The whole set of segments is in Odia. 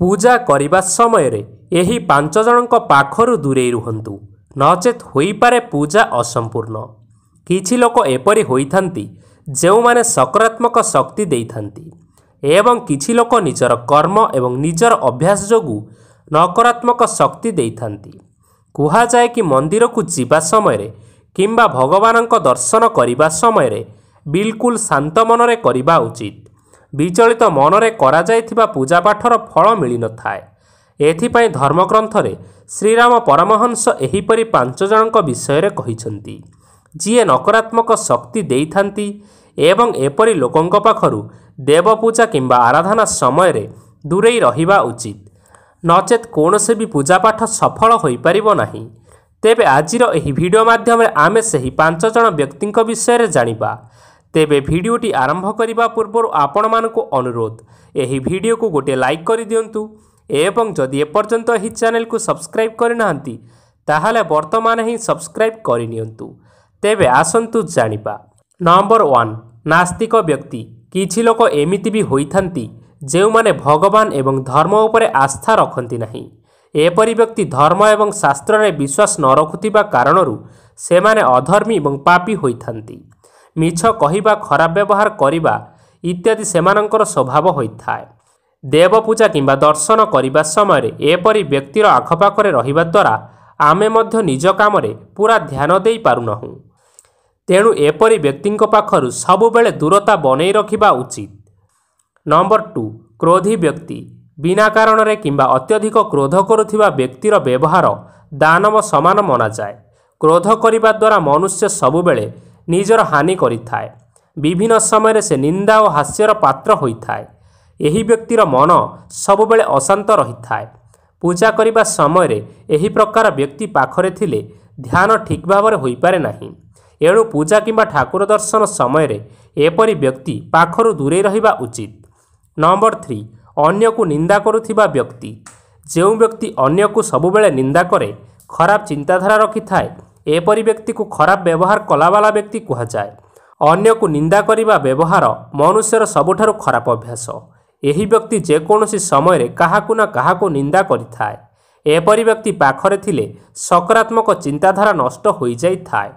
ପୂଜା କରିବା ସମୟରେ ଏହି ପାଞ୍ଚ ଜଣଙ୍କ ପାଖରୁ ଦୂରେଇ ରୁହନ୍ତୁ ନଚେତ୍ ହୋଇପାରେ ପୂଜା ଅସମ୍ପୂର୍ଣ୍ଣ କିଛି ଲୋକ ଏପରି ହୋଇଥାନ୍ତି ଯେଉଁମାନେ ସକାରାତ୍ମକ ଶକ୍ତି ଦେଇଥାନ୍ତି ଏବଂ କିଛି ଲୋକ ନିଜର କର୍ମ ଏବଂ ନିଜର ଅଭ୍ୟାସ ଯୋଗୁଁ ନକାରାତ୍ମକ ଶକ୍ତି ଦେଇଥାନ୍ତି କୁହାଯାଏ କି ମନ୍ଦିରକୁ ଯିବା ସମୟରେ କିମ୍ବା ଭଗବାନଙ୍କ ଦର୍ଶନ କରିବା ସମୟରେ ବିଲକୁଲ ଶାନ୍ତ ମନରେ କରିବା ଉଚିତ ବିଚଳିତ ମନରେ କରାଯାଇଥିବା ପୂଜାପାଠର ଫଳ ମିଳିନଥାଏ ଏଥିପାଇଁ ଧର୍ମଗ୍ରନ୍ଥରେ ଶ୍ରୀରାମ ପରମହଂସ ଏହିପରି ପାଞ୍ଚ ଜଣଙ୍କ ବିଷୟରେ କହିଛନ୍ତି ଯିଏ ନକାରାତ୍ମକ ଶକ୍ତି ଦେଇଥାନ୍ତି ଏବଂ ଏପରି ଲୋକଙ୍କ ପାଖରୁ ଦେବ ପୂଜା କିମ୍ବା ଆରାଧନା ସମୟରେ ଦୂରେଇ ରହିବା ଉଚିତ ନଚେତ୍ କୌଣସି ବି ପୂଜାପାଠ ସଫଳ ହୋଇପାରିବ ନାହିଁ ତେବେ ଆଜିର ଏହି ଭିଡ଼ିଓ ମାଧ୍ୟମରେ ଆମେ ସେହି ପାଞ୍ଚ ଜଣ ବ୍ୟକ୍ତିଙ୍କ ବିଷୟରେ ଜାଣିବା ତେବେ ଭିଡ଼ିଓଟି ଆରମ୍ଭ କରିବା ପୂର୍ବରୁ ଆପଣମାନଙ୍କୁ ଅନୁରୋଧ ଏହି ଭିଡ଼ିଓକୁ ଗୋଟିଏ ଲାଇକ୍ କରିଦିଅନ୍ତୁ ଏବଂ ଯଦି ଏପର୍ଯ୍ୟନ୍ତ ଏହି ଚ୍ୟାନେଲକୁ ସବସ୍କ୍ରାଇବ୍ କରିନାହାନ୍ତି ତାହେଲେ ବର୍ତ୍ତମାନ ହିଁ ସବସ୍କ୍ରାଇବ୍ କରିନିଅନ୍ତୁ ତେବେ ଆସନ୍ତୁ ଜାଣିବା ନମ୍ବର ୱାନ୍ ନାସ୍ତିକ ବ୍ୟକ୍ତି କିଛି ଲୋକ ଏମିତି ବି ହୋଇଥାନ୍ତି ଯେଉଁମାନେ ଭଗବାନ ଏବଂ ଧର୍ମ ଉପରେ ଆସ୍ଥା ରଖନ୍ତି ନାହିଁ ଏପରି ବ୍ୟକ୍ତି ଧର୍ମ ଏବଂ ଶାସ୍ତ୍ରରେ ବିଶ୍ୱାସ ନ ରଖୁଥିବା କାରଣରୁ ସେମାନେ ଅଧର୍ମୀ ଏବଂ ପାପୀ ହୋଇଥାନ୍ତି ମିଛ କହିବା ଖରାପ ବ୍ୟବହାର କରିବା ଇତ୍ୟାଦି ସେମାନଙ୍କର ସ୍ୱଭାବ ହୋଇଥାଏ ଦେବ ପୂଜା କିମ୍ବା ଦର୍ଶନ କରିବା ସମୟରେ ଏପରି ବ୍ୟକ୍ତିର ଆଖପାଖରେ ରହିବା ଦ୍ୱାରା ଆମେ ମଧ୍ୟ ନିଜ କାମରେ ପୁରା ଧ୍ୟାନ ଦେଇପାରୁନାହୁଁ ତେଣୁ ଏପରି ବ୍ୟକ୍ତିଙ୍କ ପାଖରୁ ସବୁବେଳେ ଦୂରତା ବନେଇ ରଖିବା ଉଚିତ ନମ୍ବର ଟୁ କ୍ରୋଧୀ ବ୍ୟକ୍ତି ବିନା କାରଣରେ କିମ୍ବା ଅତ୍ୟଧିକ କ୍ରୋଧ କରୁଥିବା ବ୍ୟକ୍ତିର ବ୍ୟବହାର ଦାନବ ସମାନ ମନାଯାଏ କ୍ରୋଧ କରିବା ଦ୍ୱାରା ମନୁଷ୍ୟ ସବୁବେଳେ ନିଜର ହାନି କରିଥାଏ ବିଭିନ୍ନ ସମୟରେ ସେ ନିନ୍ଦା ଓ ହାସ୍ୟର ପାତ୍ର ହୋଇଥାଏ ଏହି ବ୍ୟକ୍ତିର ମନ ସବୁବେଳେ ଅଶାନ୍ତ ରହିଥାଏ ପୂଜା କରିବା ସମୟରେ ଏହି ପ୍ରକାର ବ୍ୟକ୍ତି ପାଖରେ ଥିଲେ ଧ୍ୟାନ ଠିକ୍ ଭାବରେ ହୋଇପାରେ ନାହିଁ ଏଣୁ ପୂଜା କିମ୍ବା ଠାକୁର ଦର୍ଶନ ସମୟରେ ଏପରି ବ୍ୟକ୍ତି ପାଖରୁ ଦୂରେଇ ରହିବା ଉଚିତ ନମ୍ବର ଥ୍ରୀ ଅନ୍ୟକୁ ନିନ୍ଦା କରୁଥିବା ବ୍ୟକ୍ତି ଯେଉଁ ବ୍ୟକ୍ତି ଅନ୍ୟକୁ ସବୁବେଳେ ନିନ୍ଦା କରେ ଖରାପ ଚିନ୍ତାଧାରା ରଖିଥାଏ ଏପରି ବ୍ୟକ୍ତିକୁ ଖରାପ ବ୍ୟବହାର କଲାବାଲା ବ୍ୟକ୍ତି କୁହାଯାଏ ଅନ୍ୟକୁ ନିନ୍ଦା କରିବା ବ୍ୟବହାର ମନୁଷ୍ୟର ସବୁଠାରୁ ଖରାପ ଅଭ୍ୟାସ ଏହି ବ୍ୟକ୍ତି ଯେକୌଣସି ସମୟରେ କାହାକୁ ନା କାହାକୁ ନିନ୍ଦା କରିଥାଏ ଏପରି ବ୍ୟକ୍ତି ପାଖରେ ଥିଲେ ସକାରାତ୍ମକ ଚିନ୍ତାଧାରା ନଷ୍ଟ ହୋଇଯାଇଥାଏ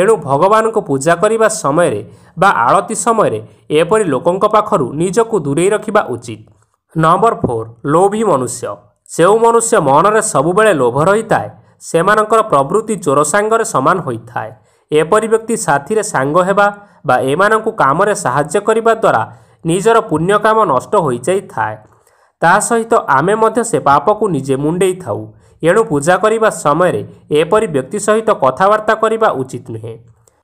ଏଣୁ ଭଗବାନଙ୍କୁ ପୂଜା କରିବା ସମୟରେ ବା ଆଳତୀ ସମୟରେ ଏପରି ଲୋକଙ୍କ ପାଖରୁ ନିଜକୁ ଦୂରେଇ ରଖିବା ଉଚିତ ନମ୍ବର ଫୋର୍ ଲୋଭି ମନୁଷ୍ୟ ଯେଉଁ ମନୁଷ୍ୟ ମନରେ ସବୁବେଳେ ଲୋଭ ରହିଥାଏ ସେମାନଙ୍କର ପ୍ରବୃତ୍ତି ଚୋର ସାଙ୍ଗରେ ସମାନ ହୋଇଥାଏ ଏପରି ବ୍ୟକ୍ତି ସାଥିରେ ସାଙ୍ଗ ହେବା ବା ଏମାନଙ୍କୁ କାମରେ ସାହାଯ୍ୟ କରିବା ଦ୍ୱାରା ନିଜର ପୁଣ୍ୟକାମ ନଷ୍ଟ ହୋଇଯାଇଥାଏ ତା ସହିତ ଆମେ ମଧ୍ୟ ସେ ପାପକୁ ନିଜେ ମୁଣ୍ଡେଇ ଥାଉ ଏଣୁ ପୂଜା କରିବା ସମୟରେ ଏପରି ବ୍ୟକ୍ତି ସହିତ କଥାବାର୍ତ୍ତା କରିବା ଉଚିତ ନୁହେଁ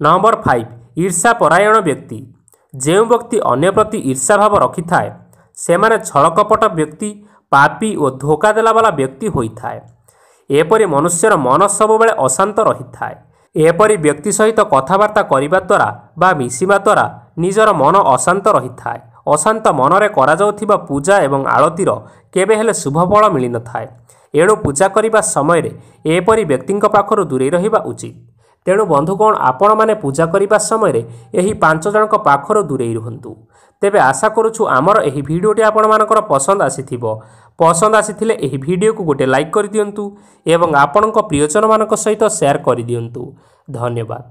ନମ୍ବର ଫାଇଭ ଈର୍ଷା ପରାୟଣ ବ୍ୟକ୍ତି ଯେଉଁ ବ୍ୟକ୍ତି ଅନ୍ୟ ପ୍ରତି ଈର୍ଷାଭାବ ରଖିଥାଏ ସେମାନେ ଛଳକପଟ ବ୍ୟକ୍ତି ପାପୀ ଓ ଧୋକା ଦେଲାବାଲା ବ୍ୟକ୍ତି ହୋଇଥାଏ ଏପରି ମନୁଷ୍ୟର ମନ ସବୁବେଳେ ଅଶାନ୍ତ ରହିଥାଏ ଏପରି ବ୍ୟକ୍ତି ସହିତ କଥାବାର୍ତ୍ତା କରିବା ଦ୍ୱାରା ବା ମିଶିବା ଦ୍ୱାରା ନିଜର ମନ ଅଶାନ୍ତ ରହିଥାଏ ଅଶାନ୍ତ ମନରେ କରାଯାଉଥିବା ପୂଜା ଏବଂ ଆଳତୀର କେବେ ହେଲେ ଶୁଭଫଳ ମିଳିନଥାଏ ଏଣୁ ପୂଜା କରିବା ସମୟରେ ଏପରି ବ୍ୟକ୍ତିଙ୍କ ପାଖରୁ ଦୂରେଇ ରହିବା ଉଚିତ ତେଣୁ ବନ୍ଧୁ କ'ଣ ଆପଣମାନେ ପୂଜା କରିବା ସମୟରେ ଏହି ପାଞ୍ଚ ଜଣଙ୍କ ପାଖରୁ ଦୂରେଇ ରୁହନ୍ତୁ ତେବେ ଆଶା କରୁଛୁ ଆମର ଏହି ଭିଡ଼ିଓଟି ଆପଣମାନଙ୍କର ପସନ୍ଦ ଆସିଥିବ ପସନ୍ଦ ଆସିଥିଲେ ଏହି ଭିଡ଼ିଓକୁ ଗୋଟିଏ ଲାଇକ୍ କରିଦିଅନ୍ତୁ ଏବଂ ଆପଣଙ୍କ ପ୍ରିୟଜନମାନଙ୍କ ସହିତ ସେୟାର କରିଦିଅନ୍ତୁ ଧନ୍ୟବାଦ